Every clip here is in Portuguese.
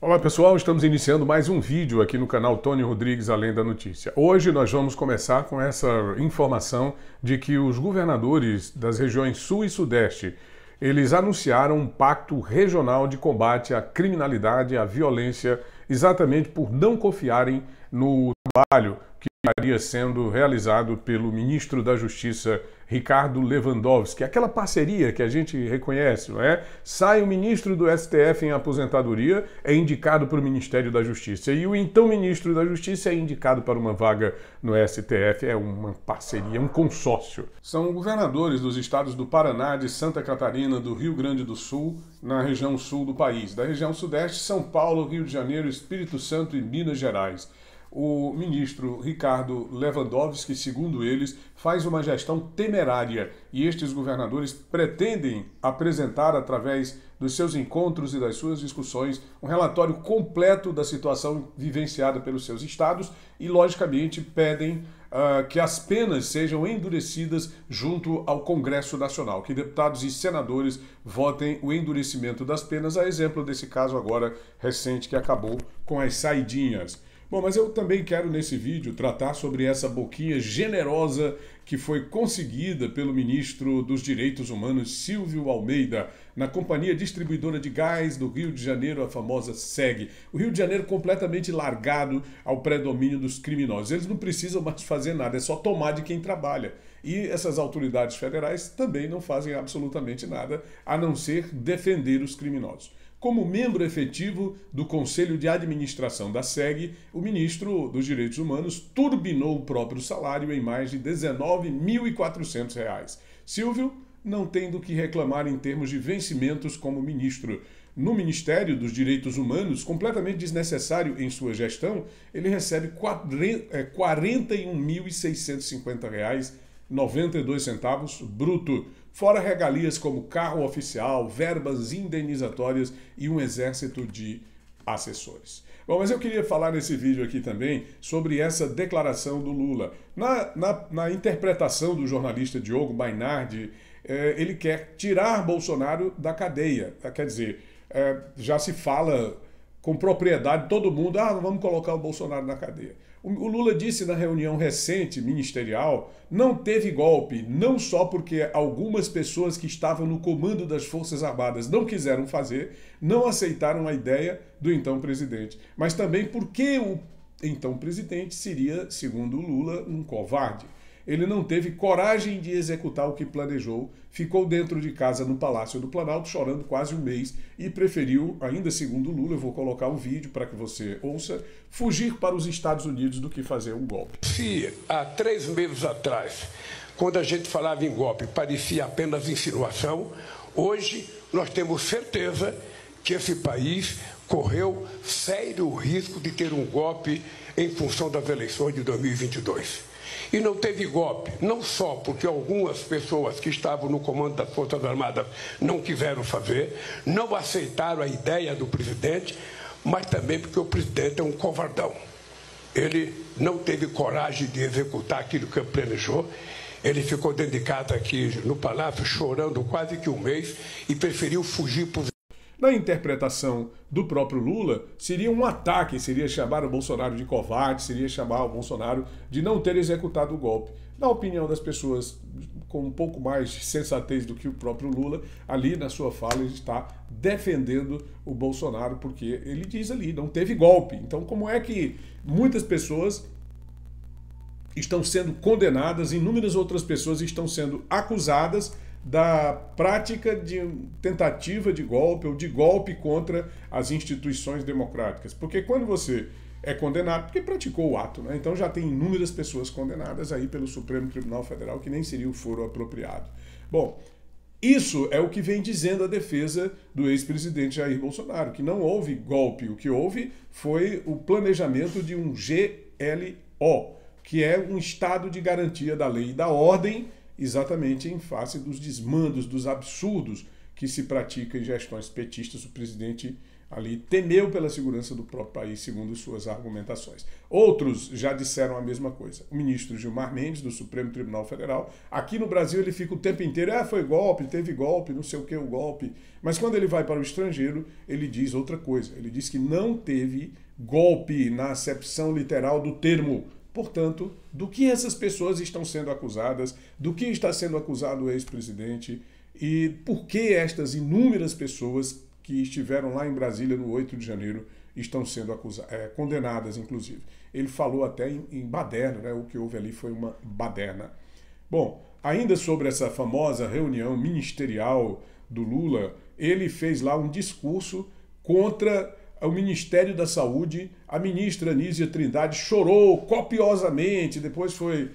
Olá pessoal, estamos iniciando mais um vídeo aqui no canal Tony Rodrigues Além da Notícia. Hoje nós vamos começar com essa informação de que os governadores das regiões Sul e Sudeste, eles anunciaram um pacto regional de combate à criminalidade e à violência, exatamente por não confiarem no trabalho que estaria sendo realizado pelo ministro da Justiça Ricardo Lewandowski, aquela parceria que a gente reconhece, não é? Sai o ministro do STF em aposentadoria, é indicado para o Ministério da Justiça e o então ministro da Justiça é indicado para uma vaga no STF, é uma parceria, um consórcio. São governadores dos estados do Paraná, de Santa Catarina, do Rio Grande do Sul, na região sul do país, da região sudeste, São Paulo, Rio de Janeiro, Espírito Santo e Minas Gerais o ministro Ricardo Lewandowski, segundo eles, faz uma gestão temerária e estes governadores pretendem apresentar, através dos seus encontros e das suas discussões, um relatório completo da situação vivenciada pelos seus estados e, logicamente, pedem uh, que as penas sejam endurecidas junto ao Congresso Nacional, que deputados e senadores votem o endurecimento das penas, a exemplo desse caso agora recente que acabou com as saidinhas. Bom, mas eu também quero nesse vídeo tratar sobre essa boquinha generosa que foi conseguida pelo ministro dos Direitos Humanos Silvio Almeida na companhia distribuidora de gás do Rio de Janeiro, a famosa SEG. O Rio de Janeiro completamente largado ao predomínio dos criminosos. Eles não precisam mais fazer nada, é só tomar de quem trabalha. E essas autoridades federais também não fazem absolutamente nada a não ser defender os criminosos. Como membro efetivo do Conselho de Administração da SEG, o ministro dos Direitos Humanos turbinou o próprio salário em mais de R$ 19.400. Silvio não tem do que reclamar em termos de vencimentos como ministro. No Ministério dos Direitos Humanos, completamente desnecessário em sua gestão, ele recebe R$ 41.650 é, 92 centavos bruto, fora regalias como carro oficial, verbas indenizatórias e um exército de assessores. Bom, mas eu queria falar nesse vídeo aqui também sobre essa declaração do Lula. Na, na, na interpretação do jornalista Diogo Mainardi, eh, ele quer tirar Bolsonaro da cadeia. Eh, quer dizer, eh, já se fala com propriedade, todo mundo, ah, vamos colocar o Bolsonaro na cadeia. O Lula disse na reunião recente ministerial: não teve golpe, não só porque algumas pessoas que estavam no comando das Forças Armadas não quiseram fazer, não aceitaram a ideia do então presidente, mas também porque o então presidente seria, segundo o Lula, um covarde ele não teve coragem de executar o que planejou, ficou dentro de casa no Palácio do Planalto chorando quase um mês e preferiu, ainda segundo Lula, eu vou colocar o um vídeo para que você ouça, fugir para os Estados Unidos do que fazer um golpe. Se há três meses atrás, quando a gente falava em golpe, parecia apenas insinuação, hoje nós temos certeza que esse país correu sério risco de ter um golpe em função das eleições de 2022. E não teve golpe, não só porque algumas pessoas que estavam no comando das Forças Armadas não quiseram fazer, não aceitaram a ideia do presidente, mas também porque o presidente é um covardão. Ele não teve coragem de executar aquilo que planejou. Ele ficou dedicado aqui no palácio, chorando quase que um mês, e preferiu fugir para os na interpretação do próprio Lula, seria um ataque, seria chamar o Bolsonaro de covarde, seria chamar o Bolsonaro de não ter executado o golpe. Na opinião das pessoas com um pouco mais de sensatez do que o próprio Lula, ali na sua fala ele está defendendo o Bolsonaro, porque ele diz ali, não teve golpe. Então, como é que muitas pessoas estão sendo condenadas, inúmeras outras pessoas estão sendo acusadas da prática de tentativa de golpe ou de golpe contra as instituições democráticas. Porque quando você é condenado, porque praticou o ato, né? então já tem inúmeras pessoas condenadas aí pelo Supremo Tribunal Federal que nem seria o foro apropriado. Bom, isso é o que vem dizendo a defesa do ex-presidente Jair Bolsonaro, que não houve golpe, o que houve foi o planejamento de um GLO, que é um estado de garantia da lei e da ordem exatamente em face dos desmandos, dos absurdos que se pratica em gestões petistas. O presidente ali temeu pela segurança do próprio país, segundo suas argumentações. Outros já disseram a mesma coisa. O ministro Gilmar Mendes, do Supremo Tribunal Federal, aqui no Brasil ele fica o tempo inteiro, ah, foi golpe, teve golpe, não sei o que, o golpe. Mas quando ele vai para o estrangeiro, ele diz outra coisa. Ele diz que não teve golpe na acepção literal do termo Portanto, do que essas pessoas estão sendo acusadas, do que está sendo acusado o ex-presidente e por que estas inúmeras pessoas que estiveram lá em Brasília no 8 de janeiro estão sendo é, condenadas, inclusive. Ele falou até em, em baderna, né? o que houve ali foi uma baderna. Bom, ainda sobre essa famosa reunião ministerial do Lula, ele fez lá um discurso contra o Ministério da Saúde, a ministra Anísia Trindade chorou copiosamente, depois foi,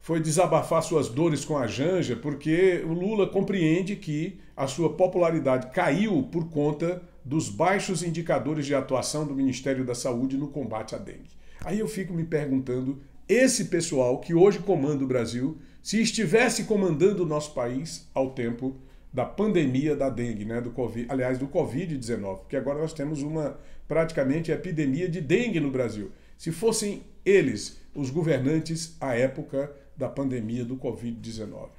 foi desabafar suas dores com a Janja, porque o Lula compreende que a sua popularidade caiu por conta dos baixos indicadores de atuação do Ministério da Saúde no combate à dengue. Aí eu fico me perguntando, esse pessoal que hoje comanda o Brasil, se estivesse comandando o nosso país ao tempo da pandemia da dengue, né, do COVID, aliás, do Covid-19, porque agora nós temos uma praticamente epidemia de dengue no Brasil. Se fossem eles os governantes à época da pandemia do Covid-19.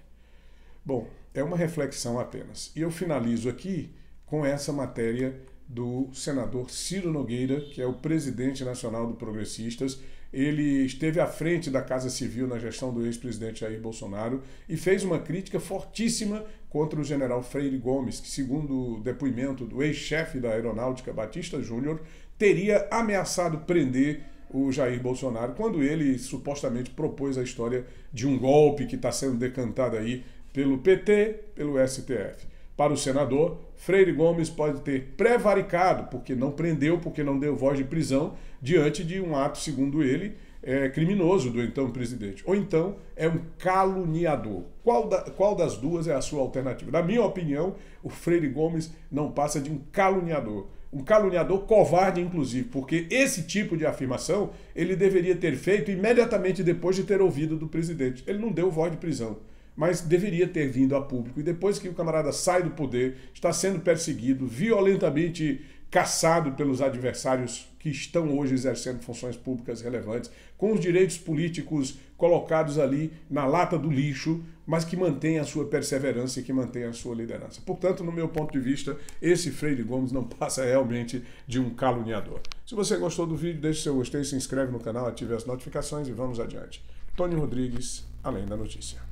Bom, é uma reflexão apenas. E eu finalizo aqui com essa matéria do senador Ciro Nogueira, que é o presidente nacional do Progressistas, ele esteve à frente da Casa Civil na gestão do ex-presidente Jair Bolsonaro e fez uma crítica fortíssima contra o general Freire Gomes, que, segundo o depoimento do ex-chefe da Aeronáutica Batista Júnior, teria ameaçado prender o Jair Bolsonaro quando ele supostamente propôs a história de um golpe que está sendo decantado aí pelo PT, pelo STF. Para o senador, Freire Gomes pode ter prevaricado, porque não prendeu, porque não deu voz de prisão, diante de um ato, segundo ele, é, criminoso do então presidente. Ou então é um caluniador. Qual, da, qual das duas é a sua alternativa? Na minha opinião, o Freire Gomes não passa de um caluniador. Um caluniador covarde, inclusive, porque esse tipo de afirmação ele deveria ter feito imediatamente depois de ter ouvido do presidente. Ele não deu voz de prisão mas deveria ter vindo a público. E depois que o camarada sai do poder, está sendo perseguido, violentamente caçado pelos adversários que estão hoje exercendo funções públicas relevantes, com os direitos políticos colocados ali na lata do lixo, mas que mantém a sua perseverança e que mantém a sua liderança. Portanto, no meu ponto de vista, esse Freire Gomes não passa realmente de um caluniador. Se você gostou do vídeo, deixe seu gostei, se inscreve no canal, ative as notificações e vamos adiante. Tony Rodrigues, Além da Notícia.